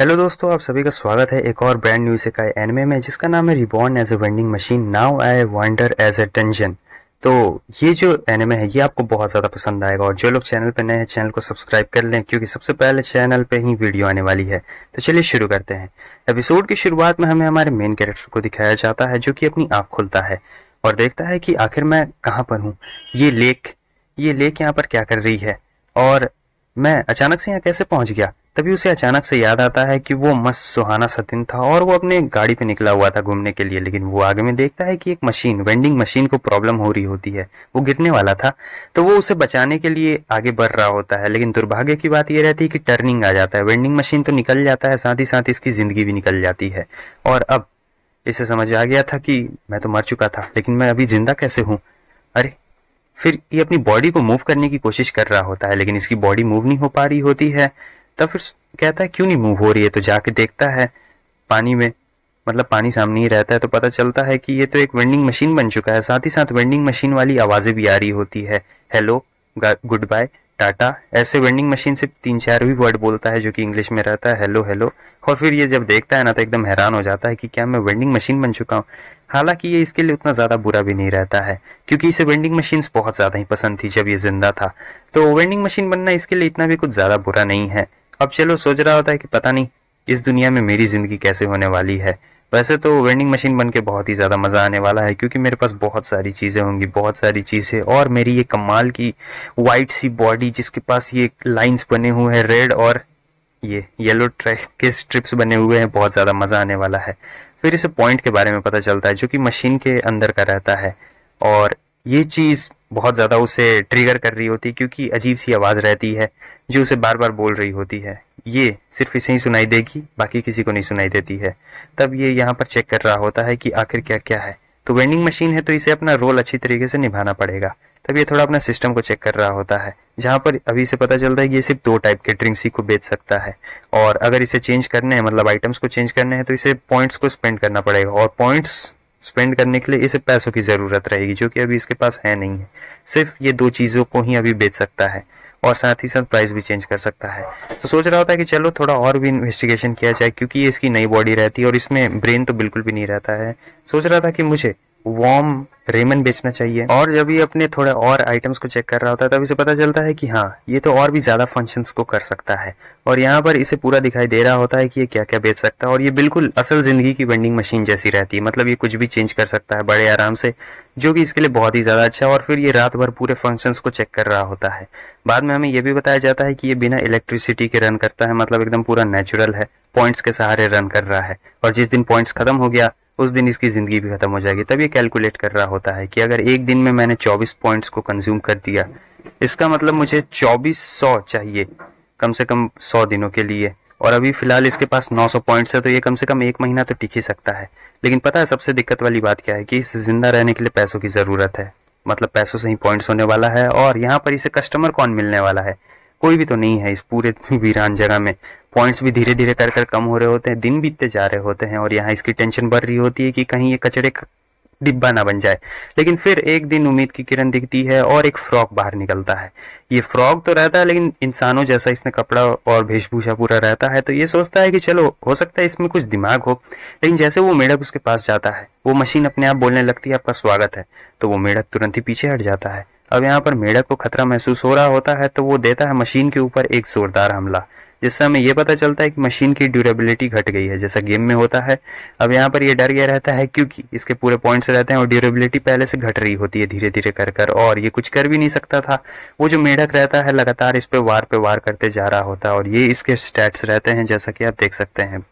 hello दोस्तों आप सभी का स्वागत है एक और ब्रांड न्यू का एनमे में जिसका नाम है reborn as a vending machine now I wander as a tension तो ये जो एनमे है ये आपको बहुत ज़्यादा पसंद आएगा और जो लोग चैनल पर नए हैं चैनल को सब्सक्राइब कर लें क्योंकि सबसे पहले चैनल पे ही वीडियो आने वाली है तो चलिए शुरू करते हैं एपिसोड की शुरुआत में हमें हमारे मेन कैरेक्टर को दिखाया जाता है जो कि अपनी आंख खुलता है और देखता है कि आखिर मैं कहाँ पर हूँ ये लेक ये लेक यहाँ पर क्या कर रही है और मैं अचानक से यहाँ कैसे पहुंच गया तभी उसे अचानक से याद आता है कि वो मस्त सुहाना सतिन था और वो अपने गाड़ी पे निकला हुआ था घूमने के लिए लेकिन वो आगे में देखता है कि एक मशीन वेंडिंग मशीन को प्रॉब्लम हो रही होती है वो गिरने वाला था तो वो उसे बचाने के लिए आगे बढ़ रहा होता है लेकिन दुर्भाग्य की बात यह रहती है कि टर्निंग आ जाता है वेंडिंग मशीन तो निकल जाता है साथ ही साथ इसकी ज़िंदगी भी निकल जाती है और अब इसे समझ आ गया था कि मैं तो मर चुका था लेकिन मैं अभी ज़िंदा कैसे हूँ अरे फिर ये अपनी बॉडी को मूव करने की कोशिश कर रहा होता है लेकिन इसकी बॉडी मूव नहीं हो पा रही होती है तब फिर कहता है क्यों नहीं मूव हो रही है तो जाके देखता है पानी में मतलब पानी सामने ही रहता है तो पता चलता है कि ये तो एक वेंडिंग मशीन बन चुका है साथ ही साथ वेंडिंग मशीन वाली आवाज़ें भी आ रही होती है हेलो गुड बाय टाटा ऐसे वेंडिंग मशीन से तीन चार भी वर्ड बोलता है जो कि इंग्लिश में रहता है हेलो हेलो और फिर ये जब देखता है ना तो एकदम हैरान हो जाता है कि क्या मैं वेंडिंग मशीन बन चुका हूँ हालांकि ये इसके लिए उतना ज़्यादा बुरा भी नहीं रहता है क्योंकि इसे वेंडिंग मशीन बहुत ज़्यादा ही पसंद थी जब ये जिंदा था तो वेंडिंग मशीन बनना इसके लिए इतना भी कुछ ज़्यादा बुरा नहीं है अब चलो सोच रहा होता है कि पता नहीं इस दुनिया में मेरी ज़िंदगी कैसे होने वाली है वैसे तो वेंडिंग मशीन बन के बहुत ही ज़्यादा मज़ा आने वाला है क्योंकि मेरे पास बहुत सारी चीज़ें होंगी बहुत सारी चीज़ें और मेरी ये कमाल की वाइट सी बॉडी जिसके पास ये लाइंस बने हुए हैं रेड और ये येलो ट्रैक के स्ट्रिप्स बने हुए हैं बहुत ज़्यादा मज़ा आने वाला है फिर इसे पॉइंट के बारे में पता चलता है जो कि मशीन के अंदर का रहता है और ये चीज़ बहुत ज़्यादा उसे ट्रिगर कर रही होती है क्योंकि अजीब सी आवाज़ रहती है जो उसे बार बार बोल रही होती है ये सिर्फ इसे ही सुनाई देगी बाकी किसी को नहीं सुनाई देती है तब ये यहाँ पर चेक कर रहा होता है कि आखिर क्या क्या है तो वेंडिंग मशीन है तो इसे अपना रोल अच्छी तरीके से निभाना पड़ेगा तब ये थोड़ा अपना सिस्टम को चेक कर रहा होता है जहाँ पर अभी से पता चलता है कि ये सिर्फ दो टाइप के ड्रिंक्स ही को बेच सकता है और अगर इसे चेंज करने हैं मतलब आइटम्स को चेंज करने हैं तो इसे पॉइंट्स को स्पेंड करना पड़ेगा और पॉइंट्स स्पेंड करने के लिए इसे पैसों की ज़रूरत रहेगी जो कि अभी इसके पास है नहीं है सिर्फ ये दो चीज़ों को ही अभी बेच सकता है और साथ ही साथ प्राइस भी चेंज कर सकता है तो सोच रहा होता है कि चलो थोड़ा और भी इन्वेस्टिगेशन किया जाए क्योंकि ये इसकी नई बॉडी रहती है और इसमें ब्रेन तो बिल्कुल भी नहीं रहता है सोच रहा था कि मुझे वॉर्म रेमन बेचना चाहिए और जब ये अपने थोड़े और आइटम्स को चेक कर रहा होता है तब इसे पता चलता है कि हाँ ये तो और भी ज़्यादा फंक्शंस को कर सकता है और यहाँ पर इसे पूरा दिखाई दे रहा होता है कि ये क्या क्या बेच सकता है और ये बिल्कुल असल ज़िंदगी की वेंडिंग मशीन जैसी रहती है मतलब ये कुछ भी चेंज कर सकता है बड़े आराम से जो कि इसके लिए बहुत ही ज़्यादा अच्छा है और फिर ये रात भर पूरे फंक्शन को चेक कर रहा होता है बाद में हमें यह भी बताया जाता है कि ये बिना इलेक्ट्रिसिटी के रन करता है मतलब एकदम पूरा नेचुरल है पॉइंट्स के सहारे रन कर रहा है और जिस दिन पॉइंट्स खत्म हो गया उस दिन इसकी ज़िंदगी भी ख़त्म हो जाएगी तब ये कैलकुलेट कर रहा होता है कि अगर एक दिन में मैंने 24 पॉइंट्स को कंज्यूम कर दिया इसका मतलब मुझे चौबीस सौ चाहिए कम से कम सौ दिनों के लिए और अभी फ़िलहाल इसके पास 900 पॉइंट्स है तो ये कम से कम एक महीना तो टिक ही सकता है लेकिन पता है सबसे दिक्कत वाली बात क्या है कि इसे ज़िंदा रहने के लिए पैसों की ज़रूरत है मतलब पैसों से ही पॉइंट्स होने वाला है और यहाँ पर इसे कस्टमर कौन मिलने वाला है कोई भी तो नहीं है इस पूरे वीरान जगह में पॉइंट्स भी धीरे धीरे कर कर कम हो रहे होते हैं दिन बीतते जा रहे होते हैं और यहाँ इसकी टेंशन बढ़ रही होती है कि कहीं ये कचरे का डिब्बा ना बन जाए लेकिन फिर एक दिन उम्मीद की किरण दिखती है और एक फ्रॉक बाहर निकलता है ये फ्रॉक तो रहता है लेकिन इंसानों जैसा इसने कपड़ा और वेशभूषा पूरा रहता है तो ये सोचता है कि चलो हो सकता है इसमें कुछ दिमाग हो लेकिन जैसे वो मेढक उसके पास जाता है वो मशीन अपने आप बोलने लगती है आपका स्वागत है तो वो मेढक तुरंत ही पीछे हट जाता है अब यहाँ पर मेढक को खतरा महसूस हो रहा होता है तो वो देता है मशीन के ऊपर एक जोरदार हमला जिससे हमें यह पता चलता है कि मशीन की ड्यूरेबिलिटी घट गई है जैसा गेम में होता है अब यहाँ पर यह डर गया रहता है क्योंकि इसके पूरे पॉइंट्स रहते हैं और ड्यूरेबिलिटी पहले से घट रही होती है धीरे धीरे कर कर और ये कुछ कर भी नहीं सकता था वो जो मेढक रहता है लगातार इस पर वार पे वार करते जा रहा होता है और ये इसके स्टैट्स रहते हैं जैसा कि आप देख सकते हैं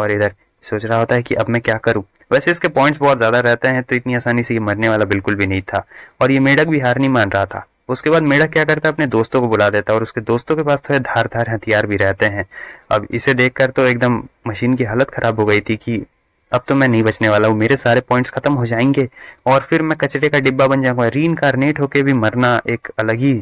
और इधर सोच रहा होता है कि अब मैं क्या करूं वैसे इसके पॉइंट्स बहुत ज़्यादा रहते हैं तो इतनी आसानी से ये मरने वाला बिल्कुल भी नहीं था और ये मेढक भी हार नहीं मान रहा था उसके बाद मेढक क्या करता है अपने दोस्तों को बुला देता है और उसके दोस्तों के पास थोड़े तो धार धार हथियार भी रहते हैं अब इसे देखकर तो एकदम मशीन की हालत खराब हो गई थी कि अब तो मैं नहीं बचने वाला हूँ मेरे सारे पॉइंट्स खत्म हो जाएंगे और फिर मैं कचरे का डिब्बा बन जाऊंगा री इनकारनेट होके भी मरना एक अलग ही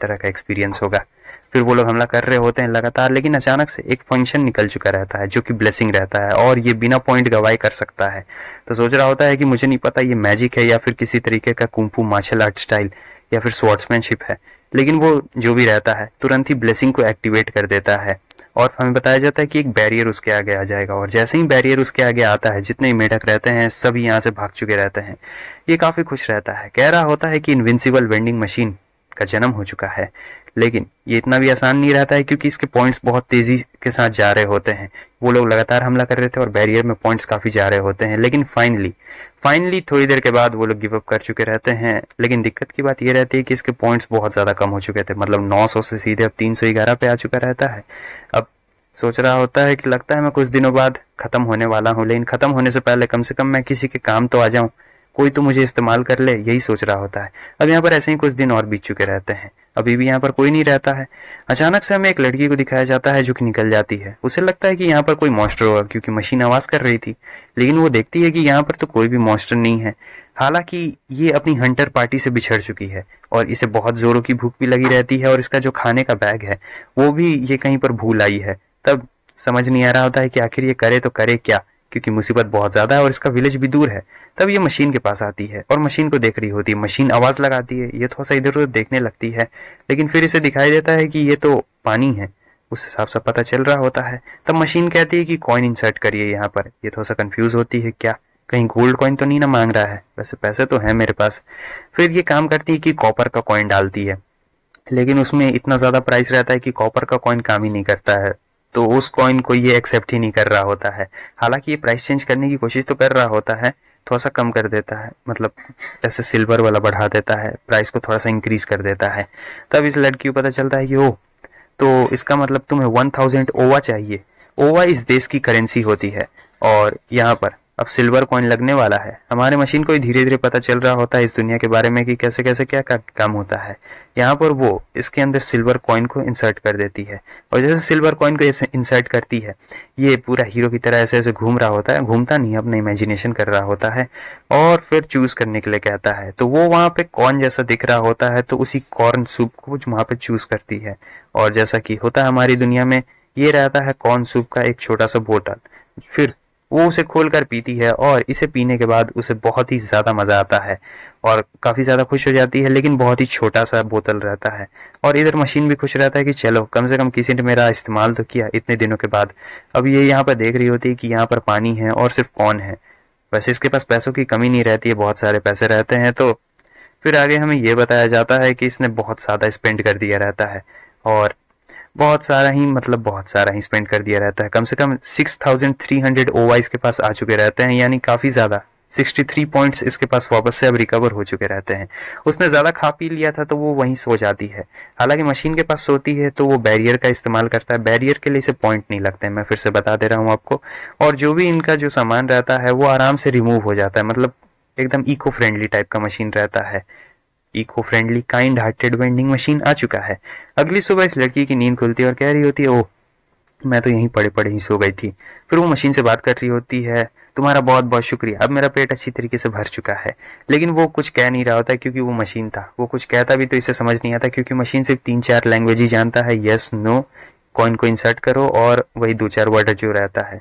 तरह का एक्सपीरियंस होगा फिर वो लोग हमला कर रहे होते हैं लगातार लेकिन अचानक से एक फंक्शन निकल चुका रहता है जो कि ब्लेसिंग रहता है और ये बिना पॉइंट गवाई कर सकता है तो सोच रहा होता है कि मुझे नहीं पता ये मैजिक है या फिर किसी तरीके का कुंफू मार्शल आर्ट स्टाइल या फिर स्वाट्समैनशिप है लेकिन वो जो भी रहता है तुरंत ही ब्लेसिंग को एक्टिवेट कर देता है और हमें बताया जाता है कि एक बैरियर उसके आगे आ जाएगा और जैसे ही बैरियर उसके आगे आता है जितने मेढक रहते हैं सभी यहाँ से भाग चुके रहते हैं ये काफ़ी खुश रहता है कह रहा होता है कि इनविंसिबल वेंडिंग मशीन का जन्म हो चुका है लेकिन ये इतना भी आसान नहीं रहता है क्योंकि इसके पॉइंट्स बहुत तेज़ी के साथ जा रहे होते हैं वो लोग लगातार हमला कर रहे थे और बैरियर में पॉइंट्स काफ़ी जा रहे होते हैं लेकिन फाइनली फाइनली थोड़ी देर के बाद वो लोग गिवअप कर चुके रहते हैं लेकिन दिक्कत की बात ये रहती है कि इसके पॉइंट्स बहुत ज़्यादा कम हो चुके थे मतलब नौ से सीधे अब तीन पे आ चुका रहता है अब सोच रहा होता है कि लगता है मैं कुछ दिनों बाद ख़त्म होने वाला हूँ लेकिन ख़त्म होने से पहले कम से कम मैं किसी के काम तो आ जाऊं कोई तो मुझे इस्तेमाल कर ले यही सोच रहा होता है अब यहाँ पर ऐसे ही कुछ दिन और बीत चुके रहते हैं अभी भी यहाँ पर कोई नहीं रहता है अचानक से हमें एक लड़की को दिखाया जाता है जो कि निकल जाती है उसे लगता है कि यहाँ पर कोई मॉस्टर होगा क्योंकि मशीन आवाज कर रही थी लेकिन वो देखती है कि यहाँ पर तो कोई भी मॉस्टर नहीं है हालांकि ये अपनी हंटर पार्टी से बिछड़ चुकी है और इसे बहुत जोरों की भूख भी लगी रहती है और इसका जो खाने का बैग है वो भी ये कहीं पर भूल आई है तब समझ नहीं आ रहा होता है कि आखिर ये करे तो करे क्या क्योंकि मुसीबत बहुत ज़्यादा है और इसका विलेज भी दूर है तब ये मशीन के पास आती है और मशीन को देख रही होती है मशीन आवाज़ लगाती है ये थोड़ा सा इधर उधर देखने लगती है लेकिन फिर इसे दिखाई देता है कि ये तो पानी है उस हिसाब से पता चल रहा होता है तब मशीन कहती है कि कॉइन इंसर्ट करिए यहाँ पर ये थोड़ा सा कन्फ्यूज़ होती है क्या कहीं गोल्ड कॉइन तो नहीं ना मांग रहा है वैसे पैसे तो है मेरे पास फिर ये काम करती है कि कॉपर का कॉइन डालती है लेकिन उसमें इतना ज़्यादा प्राइस रहता है कि कॉपर का कॉइन काम ही नहीं करता है तो उस कॉइन को ये एक्सेप्ट ही नहीं कर रहा होता है हालांकि ये प्राइस चेंज करने की कोशिश तो कर रहा होता है थोड़ा सा कम कर देता है मतलब जैसे सिल्वर वाला बढ़ा देता है प्राइस को थोड़ा सा इंक्रीज कर देता है तब इस लड़की को पता चलता है कि ओ तो इसका मतलब तुम्हें वन थाउजेंड ओवा चाहिए ओवा इस देश की करेंसी होती है और यहाँ पर अब सिल्वर कॉइन लगने वाला है हमारे मशीन को धीरे धीरे पता चल रहा होता है इस दुनिया के बारे में कि कैसे कैसे क्या का काम होता है यहाँ पर वो इसके अंदर सिल्वर कॉइन को इंसर्ट कर देती है और जैसे सिल्वर कॉइन को इंसर्ट करती है ये पूरा हीरो की तरह ऐसे ऐसे घूम रहा होता है घूमता नहीं अपना इमेजिनेशन कर रहा होता है और फिर चूज करने के लिए कहता है तो वो वहाँ पे कॉर्न जैसा दिख रहा होता है तो उसी कॉर्न सूप को वहाँ पे चूज करती है और जैसा कि होता है हमारी दुनिया में ये रहता है कॉर्न सूप का एक छोटा सा बोटल फिर वो उसे खोल कर पीती है और इसे पीने के बाद उसे बहुत ही ज़्यादा मज़ा आता है और काफ़ी ज़्यादा खुश हो जाती है लेकिन बहुत ही छोटा सा बोतल रहता है और इधर मशीन भी खुश रहता है कि चलो कम से कम किसी ने मेरा इस्तेमाल तो किया इतने दिनों के बाद अब ये यहाँ पर देख रही होती है कि यहाँ पर पानी है और सिर्फ कौन है वैसे इसके पास पैसों की कमी नहीं रहती है बहुत सारे पैसे रहते हैं तो फिर आगे हमें यह बताया जाता है कि इसने बहुत ज़्यादा स्पेंड कर दिया रहता है और बहुत सारा ही मतलब बहुत सारा ही स्पेंड कर दिया रहता है कम से कम सिक्स थाउजेंड थ्री हंड्रेड ओवाइस के पास आ चुके रहते हैं यानी काफ़ी ज़्यादा 63 पॉइंट्स इसके पास वापस से अब रिकवर हो चुके रहते हैं उसने ज़्यादा खा पी लिया था तो वो वहीं सो जाती है हालांकि मशीन के पास सोती है तो वो बैरियर का इस्तेमाल करता है बैरियर के लिए इसे पॉइंट नहीं लगते मैं फिर से बता दे रहा हूँ आपको और जो भी इनका जो सामान रहता है वो आराम से रिमूव हो जाता है मतलब एकदम इको फ्रेंडली टाइप का मशीन रहता है eco friendly kind hearted vending machine आ चुका है अगली सुबह इस लड़की की नींद खुलती है और कह रही होती है ओ मैं तो यहीं पड़े पड़े ही सो गई थी फिर वो मशीन से बात कर रही होती है तुम्हारा बहुत बहुत शुक्रिया अब मेरा पेट अच्छी तरीके से भर चुका है लेकिन वो कुछ कह नहीं रहा होता क्योंकि वो मशीन था वो कुछ कहता भी तो इसे समझ नहीं आता क्योंकि मशीन सिर्फ तीन चार लैंग्वेज ही जानता है यस नो कॉइन को इंसर्ट करो और वही दो चार वर्ड जो रहता है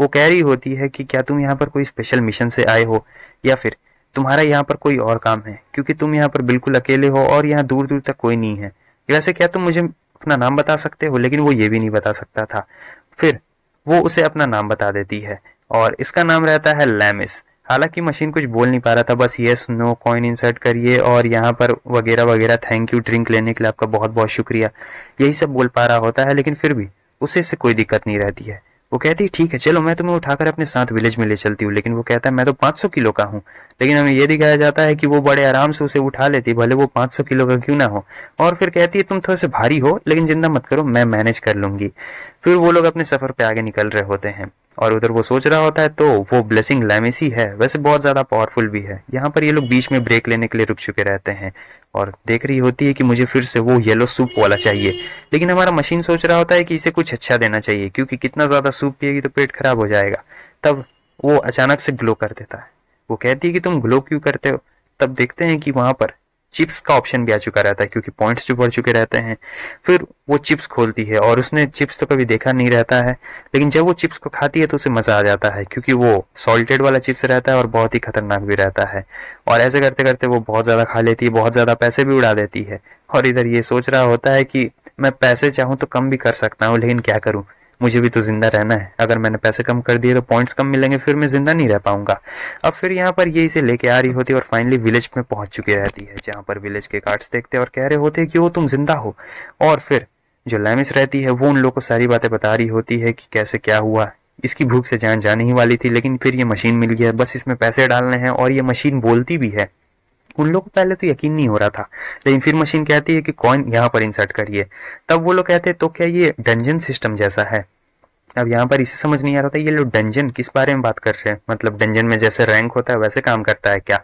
वो कह रही होती है कि क्या तुम यहाँ पर कोई स्पेशल मिशन से आए हो या फिर तुम्हारा यहाँ पर कोई और काम है क्योंकि तुम यहाँ पर बिल्कुल अकेले हो और यहाँ दूर दूर तक कोई नहीं है वैसे क्या तुम मुझे अपना नाम बता सकते हो लेकिन वो ये भी नहीं बता सकता था फिर वो उसे अपना नाम बता देती है और इसका नाम रहता है लैमिस हालांकि मशीन कुछ बोल नहीं पा रहा था बस ये नो कॉइन इंसर्ट करिए और यहाँ पर वगैरह वगैरह थैंक यू ड्रिंक लेने के लिए आपका बहुत बहुत शुक्रिया यही सब बोल पा रहा होता है लेकिन फिर भी उसे इससे कोई दिक्कत नहीं रहती है वो कहती है ठीक है चलो मैं तुम्हें उठाकर अपने साथ विलेज में ले चलती हूँ लेकिन वो कहता है मैं तो 500 किलो का हूँ लेकिन हमें यह दिखाया जाता है कि वो बड़े आराम से उसे उठा लेती भले वो 500 किलो का क्यों ना हो और फिर कहती है तुम थोड़े से भारी हो लेकिन जिंदा मत करो मैं मैनेज कर लूंगी फिर वो लोग अपने सफर पे आगे निकल रहे होते हैं और उधर वो सोच रहा होता है तो वो ब्लेसिंग लैमेसी है वैसे बहुत ज़्यादा पावरफुल भी है यहाँ पर ये लोग बीच में ब्रेक लेने के लिए रुक चुके रहते हैं और देख रही होती है कि मुझे फिर से वो येलो सूप वाला चाहिए लेकिन हमारा मशीन सोच रहा होता है कि इसे कुछ अच्छा देना चाहिए क्योंकि कितना ज़्यादा सूप पिएगी तो पेट खराब हो जाएगा तब वो अचानक से ग्लो कर देता है वो कहती है कि तुम ग्लो क्यों करते हो तब देखते हैं कि वहां पर चिप्स का ऑप्शन भी आ चुका रहता है क्योंकि पॉइंट्स जो बढ़ चुके रहते हैं फिर वो चिप्स खोलती है और उसने चिप्स तो कभी देखा नहीं रहता है लेकिन जब वो चिप्स को खाती है तो उसे मज़ा आ जाता है क्योंकि वो सॉल्टेड वाला चिप्स रहता है और बहुत ही खतरनाक भी रहता है और ऐसे करते करते वो बहुत ज़्यादा खा लेती है बहुत ज़्यादा पैसे भी उड़ा देती है और इधर ये सोच रहा होता है कि मैं पैसे चाहूँ तो कम भी कर सकता हूँ लेकिन क्या करूँ मुझे भी तो जिंदा रहना है अगर मैंने पैसे कम कर दिए तो पॉइंट्स कम मिलेंगे फिर मैं जिंदा नहीं रह पाऊंगा अब फिर यहाँ पर ये इसे लेके आ रही होती है और फाइनली विलेज में पहुंच चुकी रहती है जहाँ पर विलेज के कार्ड्स देखते और कह रहे होते हैं कि वो तुम जिंदा हो और फिर जो लैमिस रहती है वो उन लोग को सारी बातें बता रही होती है कि कैसे क्या हुआ इसकी भूख से जान जाने ही वाली थी लेकिन फिर ये मशीन मिल गया बस इसमें पैसे डालने हैं और ये मशीन बोलती भी है उन लोग को पहले तो यकीन नहीं हो रहा था लेकिन फिर मशीन कहती है कि कॉइन यहाँ पर इंसर्ट करिए तब वो लोग कहते हैं तो क्या ये डंजन सिस्टम जैसा है अब यहाँ पर इसे समझ नहीं आ रहा था ये लोग डंजन किस बारे में बात कर रहे हैं मतलब डंजन में जैसे रैंक होता है वैसे काम करता है क्या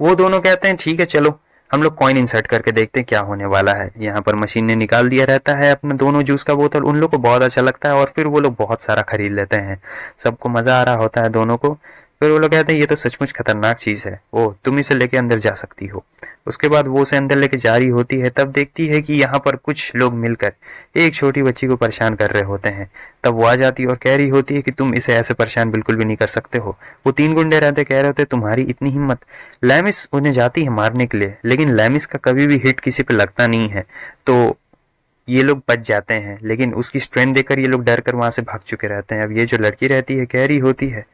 वो दोनों कहते हैं ठीक है चलो हम लोग कॉइन इंसर्ट करके देखते हैं क्या होने वाला है यहाँ पर मशीन ने निकाल दिया रहता है अपने दोनों जूस का बोतल उन लोग को बहुत अच्छा लगता है और फिर वो लोग बहुत सारा खरीद लेते हैं सबको मज़ा आ रहा होता है दोनों को फिर वो लोग कहते हैं ये तो सचमुच खतरनाक चीज़ है ओ तुम इसे लेके अंदर जा सकती हो उसके बाद वो उसे अंदर लेके जा रही होती है तब देखती है कि यहाँ पर कुछ लोग मिलकर एक छोटी बच्ची को परेशान कर रहे होते हैं तब वो आ जाती और कह रही होती है कि तुम इसे ऐसे परेशान बिल्कुल भी नहीं कर सकते हो वो तीन गुंडे रहते कह रहे होते तुम्हारी इतनी हिम्मत लैमिस उन्हें जाती है मारने के लिए लेकिन लैमिस का कभी भी हिट किसी पर लगता नहीं है तो ये लोग बच जाते हैं लेकिन उसकी स्ट्रेंथ देखकर ये लोग डर कर वहां से भाग चुके रहते हैं अब ये जो लड़की रहती है कह रही होती है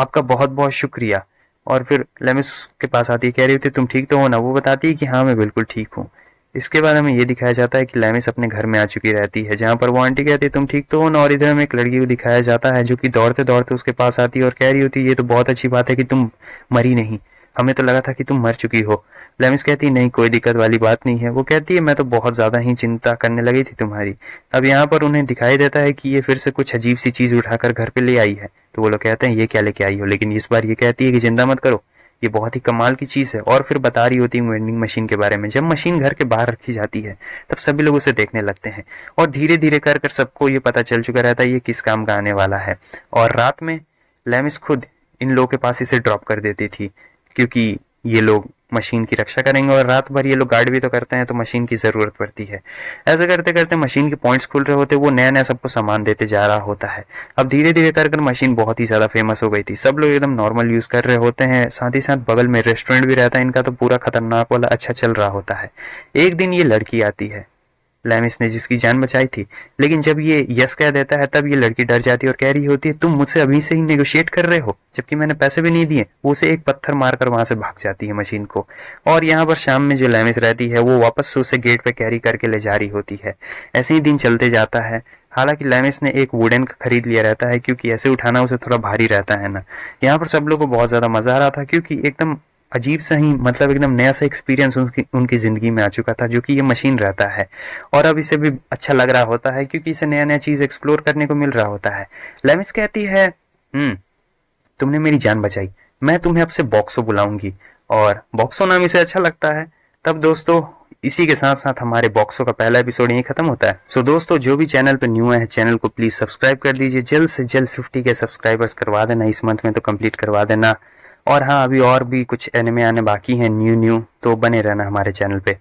आपका बहुत बहुत शुक्रिया और फिर लेमिस के पास आती है कह रही होती तुम ठीक तो हो ना वो बताती है कि हाँ मैं बिल्कुल ठीक हूँ इसके बाद हमें ये दिखाया जाता है कि लेमिस अपने घर में आ चुकी रहती है जहाँ पर वो आंटी कहती है तुम ठीक तो हो ना और इधर हमें एक लड़की को दिखाया जाता है जो कि दौड़ते दौड़ते उसके पास आती है और कह रही होती है ये तो बहुत अच्छी बात है कि तुम मरी नहीं हमें तो लगा था कि तुम मर चुकी हो लेमिस कहती है नहीं कोई दिक्कत वाली बात नहीं है वो कहती है मैं तो बहुत ज़्यादा ही चिंता करने लगी थी तुम्हारी अब यहाँ पर उन्हें दिखाई देता है कि ये फिर से कुछ अजीब सी चीज़ उठाकर घर पे ले आई है तो वो लोग कहते हैं ये क्या लेके आई हो लेकिन इस बार ये कहती है कि जिंदा मत करो ये बहुत ही कमाल की चीज़ है और फिर बता रही होती है वेंडिंग मशीन के बारे में जब मशीन घर के बाहर रखी जाती है तब सभी लोग उसे देखने लगते हैं और धीरे धीरे कर कर सबको ये पता चल चुका रहता है ये किस काम का आने वाला है और रात में लेमिस खुद इन लोगों के पास इसे ड्रॉप कर देती थी क्योंकि ये लोग मशीन की रक्षा करेंगे और रात भर ये लोग गार्ड भी तो करते हैं तो मशीन की ज़रूरत पड़ती है ऐसा करते करते मशीन के पॉइंट्स खुल रहे होते वो नया नया सबको सामान देते जा रहा होता है अब धीरे धीरे कर कर मशीन बहुत ही ज़्यादा फेमस हो गई थी सब लोग एकदम नॉर्मल यूज़ कर रहे होते हैं साथ ही साथ बगल में रेस्टोरेंट भी रहता है इनका तो पूरा खतरनाक वाला अच्छा चल रहा होता है एक दिन ये लड़की आती है लैमिस ने जिसकी जान बचाई थी लेकिन जब ये यस कह देता है तब ये लड़की डर जाती है और कह रही होती है तुम मुझसे अभी से ही नेगोशिएट कर रहे हो जबकि मैंने पैसे भी नहीं दिए वो उसे एक पत्थर मारकर वहां से भाग जाती है मशीन को और यहाँ पर शाम में जो लैमिस रहती है वो वापस से उसे गेट पे कैरी करके ले जा रही होती है ऐसे ही दिन चलते जाता है हालांकि लैमिस ने एक वुडन का खरीद लिया रहता है क्योंकि ऐसे उठाना उसे थोड़ा भारी रहता है ना यहाँ पर सब लोग को बहुत ज़्यादा मज़ा आ रहा था क्योंकि एकदम अजीब सा ही मतलब एकदम नया सा एक्सपीरियंस उनकी उनकी ज़िंदगी में आ चुका था जो कि ये मशीन रहता है और अब इसे भी अच्छा लग रहा होता है क्योंकि इसे नया नया चीज़ एक्सप्लोर करने को मिल रहा होता है लेमिस कहती है हम्म तुमने मेरी जान बचाई मैं तुम्हें अब से बॉक्सो बुलाऊंगी और बॉक्सो नाम इसे अच्छा लगता है तब दोस्तों इसी के साथ साथ हमारे बॉक्सो का पहला एपिसोड यही खत्म होता है सो so, दोस्तों जो भी चैनल पर न्यू है चैनल को प्लीज सब्सक्राइब कर दीजिए जल्द से जल्द फिफ्टी के सब्सक्राइबर्स करवा देना इस मंथ में तो कंप्लीट करवा देना और हाँ अभी और भी कुछ एनिमे आने बाकी हैं न्यू न्यू तो बने रहना हमारे चैनल पे